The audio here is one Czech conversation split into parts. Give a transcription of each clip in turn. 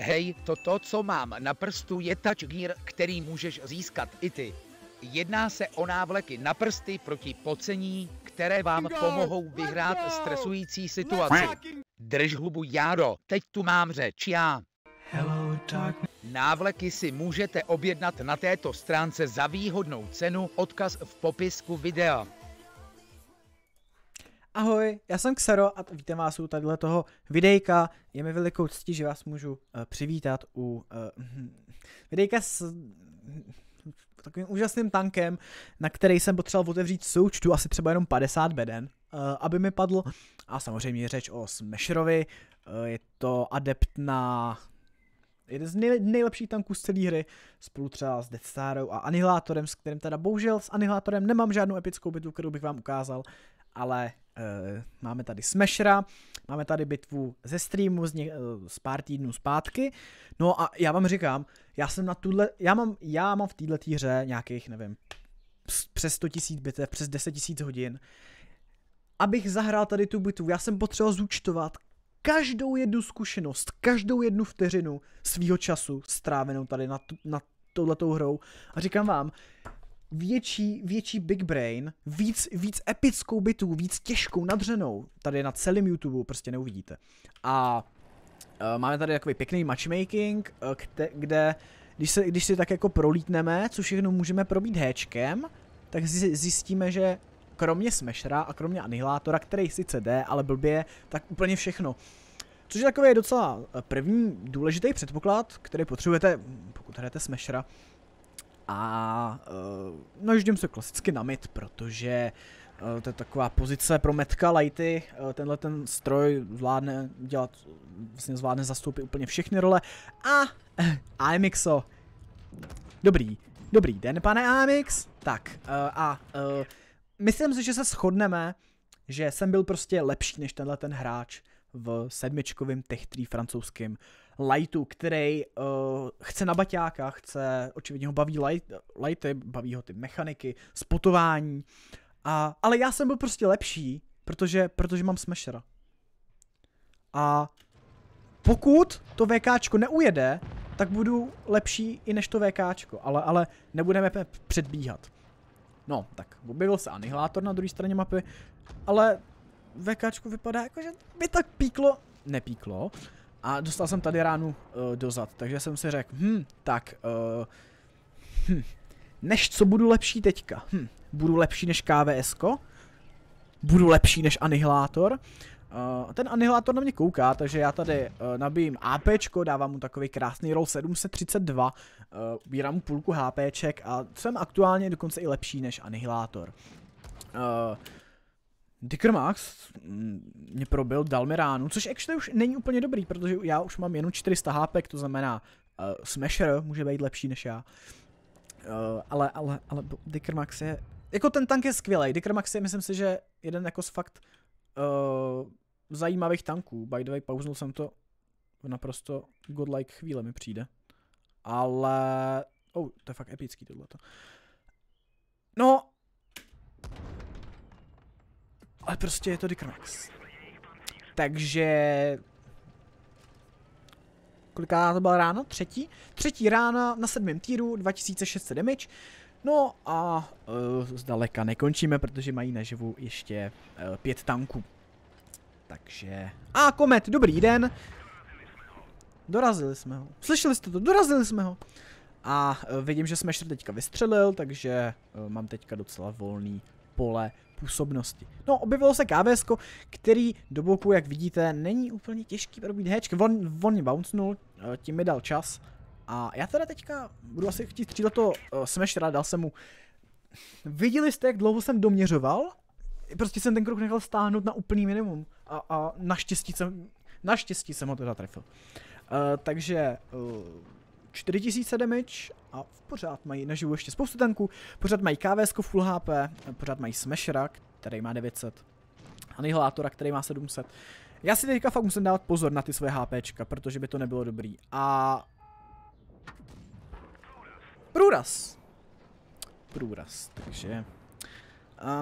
hej, toto, co mám na prstu, je touch gear, který můžeš získat i ty. Jedná se o návleky na prsty proti pocení, které vám pomohou vyhrát stresující situaci. Drž hubu, Járo, teď tu mám řeč já. Hello, Návleky si můžete objednat na této stránce za výhodnou cenu, odkaz v popisku videa. Ahoj, já jsem Xero a vítám vás u tadyhle toho videjka. Je mi velikou ctí, že vás můžu uh, přivítat u uh, videjka s takovým úžasným tankem, na který jsem potřeboval otevřít součtu asi třeba jenom 50 beden, uh, aby mi padlo. A samozřejmě řeč o Smasherovi, uh, je to adept na jeden z nej- nejlepších tanků z celé hry, spolu třeba s Death Starou a Anihilátorem, s kterým teda bohužel s Anihilátorem nemám žádnou epickou bitvu, kterou bych vám ukázal, ale uh, máme tady Smashera, máme tady bitvu ze streamu z, ně, eh, z pár týdnů zpátky. No a já vám říkám, já jsem na tuhle, já mám, já mám v této hře nějakých, nevím, přes 100 000 bitev, přes 10 tisíc hodin. Abych zahrál tady tu bitvu, já jsem potřeboval zúčtovat každou jednu zkušenost, každou jednu vteřinu svýho času strávenou tady na, tu, na touhletou hrou. A říkám vám, větší, větší big brain, víc, víc epickou bytu, víc těžkou, nadřenou, tady na celém YouTube prostě neuvidíte. A uh, máme tady takový pěkný matchmaking, uh, e, kde, kde když, se, když si tak jako prolítneme, co všechno můžeme probít héčkem, tak zjistíme, že kromě Smashera a kromě Anihilátora, který sice jde, ale blbě, tak úplně všechno. Což je takový docela e, první důležitý předpoklad, který potřebujete, pokud hrajete Smashera, a uh, eh, najíždím no, se klasicky na mid, protože uh, to je taková pozice pro metka lighty, uh, tenhle ten stroj zvládne dělat, vlastně zvládne zastoupit úplně všechny role a uh, AMXo, dobrý, dobrý den pane AMX, tak uh, a uh, myslím si, že se shodneme, že jsem byl prostě lepší než tenhle ten hráč v sedmičkovým Tech 3 francouzském Lightu, který uh, chce na baťáka, chce, očividně ho baví light, Lighty, baví ho ty mechaniky, spotování, a, ale já jsem byl prostě lepší, protože, protože mám smashera. A pokud to VKčko neujede, tak budu lepší i než to VKčko, ale, ale nebudeme předbíhat. No, tak objevil se anihilátor na druhé straně mapy, ale VKčko vypadá jako, že by tak píklo, nepíklo, a dostal jsem tady ránu uh, eh, dozad, takže jsem si řekl, hm, tak, uh, hm, než co budu lepší teďka? Hm, budu lepší než kvs -ko? Budu lepší než Anihilátor? Uh, ten Anihilátor na mě kouká, takže já tady uh, nabijím APčko, dávám mu takový krásný roll 732, uh, bírám mu půlku HPček a jsem aktuálně dokonce i lepší než Anihilátor. Uh, Dicker Max mm, mě probil, dal mi ránu, což actually už není úplně dobrý, protože já už mám jenom 400 HP, to znamená uh, Smasher může být lepší než já. Uh, ale, ale, ale Dicker Max je, jako ten tank je skvělý. Dicker Max je, myslím si, že jeden jako z fakt uh, zajímavých tanků. By the way, pauznul jsem to v naprosto godlike chvíle mi přijde. Ale, oh, to je fakt epický tohleto. No, ale prostě je to Dickrmax. Takže... Koliká to byla rána? Třetí? Třetí rána na sedmém týru, 2600 damage. No a uh, zdaleka nekončíme, protože mají naživu ještě uh, pět tanků. Takže... A komet, dobrý den. Dorazili jsme ho. Slyšeli jste to, dorazili jsme ho. A uh, vidím, že jsme teďka vystřelil, takže uh, mám teďka docela volný pole působnosti. No, objevilo se KVS, který do boku, jak vidíte, není úplně těžký probít hečk. On, on mě bouncnul, eh, tím mi dal čas. A já teda teďka budu asi chtít střílet to uh, eh, smashera, dal jsem mu. Viděli jste, jak dlouho jsem doměřoval? Prostě jsem ten krok nechal stáhnout na úplný minimum. A, a naštěstí jsem, naštěstí jsem ho teda trefil. Uh, takže... Uh, 4000 damage a pořád mají naživu ještě spoustu tanků, pořád mají KVS full HP, pořád mají Smashera, který má 900 a Nihilátora, který má 700. Já si teďka fakt musím dávat pozor na ty své HPčka, protože by to nebylo dobrý. A... Průraz. Průraz, takže...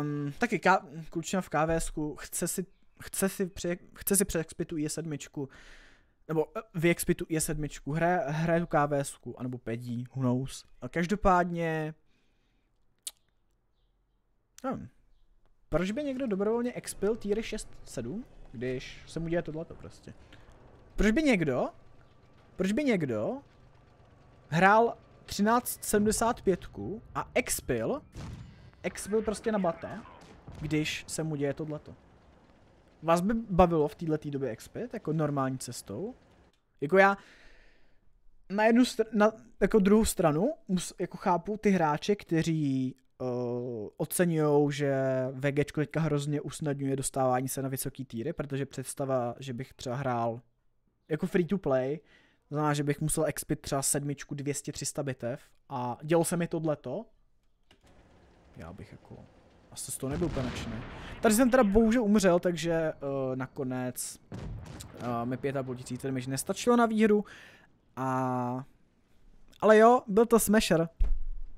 Um, taky ká. klučina v KVS chce si, chce si, pře- chce si přexpit tu i7, nebo eh, v tu je sedmičku, hraje, hraje tu KVS, anebo pedí, who knows. A každopádně, nevím, proč by někdo dobrovolně expil týry 6, 7, když se mu děje tohleto prostě. Proč by někdo, proč by někdo hrál 1375 a expil, expil prostě na bata, když se mu děje tohleto. Vás by bavilo v této době expit, jako normální cestou? Jako já na jednu str- na, jako druhou stranu mus, jako chápu ty hráče, kteří uh, eh, oceňují, že VG teďka hrozně usnadňuje dostávání se na vysoký týry, protože představa, že bych třeba hrál jako free to play, znamená, že bych musel expit třeba sedmičku 200-300 bitev a dělo se mi tohleto, já bych jako asi z toho nebyl úplně nadšený. Tady jsem teda bohužel umřel, takže uh, nakonec uh, mi pět a půl tisíce mi nestačilo na výhru. A... Ale jo, byl to Smasher.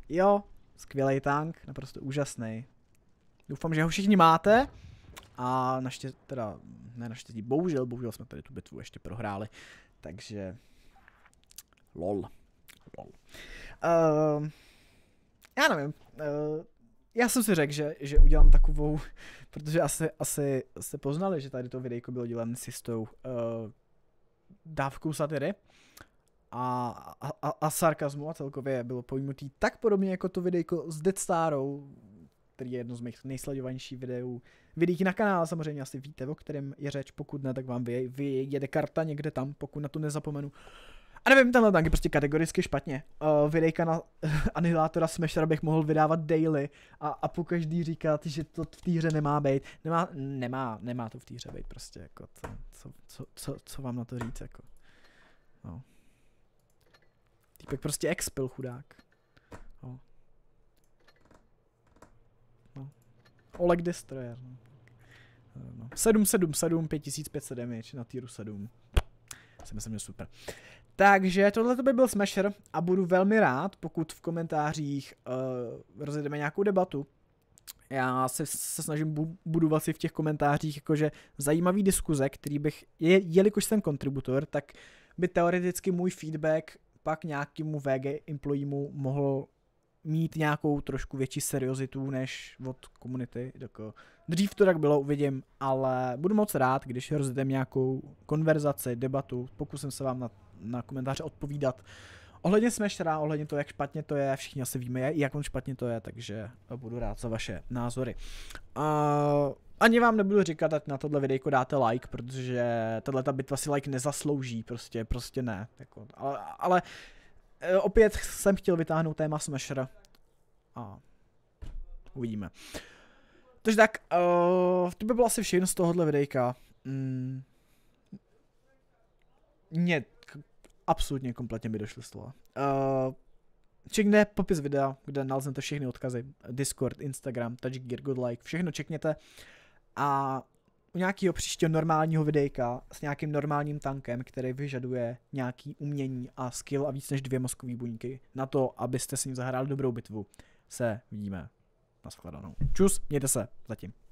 Jo, skvělý tank, naprosto úžasný. Doufám, že ho všichni máte. A naštěstí, teda, ne naštěstí, bohužel, bohužel jsme tady tu bitvu ještě prohráli. Takže, lol. Lol. Uh, já nevím. Uh, já jsem si řekl, že, že udělám takovou, protože asi, asi jste poznali, že tady to videjko bylo dělané s jistou uh, dávkou satiry a, a, a sarkazmu a celkově bylo pojmutý tak podobně jako to videjko s Dead Starou, který je jedno z mých nejsledovanějších videů. Vidíte na kanále samozřejmě asi víte, o kterém je řeč, pokud ne, tak vám vy, vy jede karta někde tam, pokud na to nezapomenu. A nevím, tenhle tank je prostě kategoricky špatně. Uh, eh, videjka na uh, Anihilátora Smashera bych mohl vydávat daily a, a po každý říkat, že to v té hře nemá být. Nemá, nemá, nemá to v té hře být prostě, jako to, co, co, co, co, vám na to říct, jako. No. Týpek prostě expil, chudák. No. no. Oleg Destroyer. No. No. 777, no. 5500 damage na týru 7. Jsem myslím, že super. Takže tohle by byl Smasher a budu velmi rád, pokud v komentářích uh, rozjedeme nějakou debatu. Já se, se snažím bu- budovat si v těch komentářích jakože zajímavý diskuze, který bych, je, jelikož jsem kontributor, tak by teoreticky můj feedback pak nějakému VG employeemu mohl mít nějakou trošku větší seriozitu než od komunity. Eh, dřív to tak bylo, uvidím, ale budu moc rád, když rozjedeme nějakou konverzaci, debatu, pokusím se vám na na komentáře odpovídat. Ohledně Smashera, ohledně toho, jak špatně to je, všichni asi víme, jak on špatně to je, takže budu rád za vaše názory. A ani vám nebudu říkat, ať na tohle videjko dáte like, protože tahle ta bitva si like nezaslouží, prostě, prostě ne. Jako, ale, ale e, opět jsem chtěl vytáhnout téma Smasher a uvidíme. Takže tak, uh, to by bylo asi všechno z tohohle videjka. Mm. Mě absolutně kompletně mi došly slova. Uh, eh, Čekne popis videa, kde naleznete všechny odkazy. Discord, Instagram, Touchgear, good like, všechno čekněte. A u nějakého příštího normálního videjka s nějakým normálním tankem, který vyžaduje nějaký umění a skill a víc než dvě mozkové buňky na to, abyste s ním zahráli dobrou bitvu, se vidíme. Naschledanou. Čus, mějte se, zatím.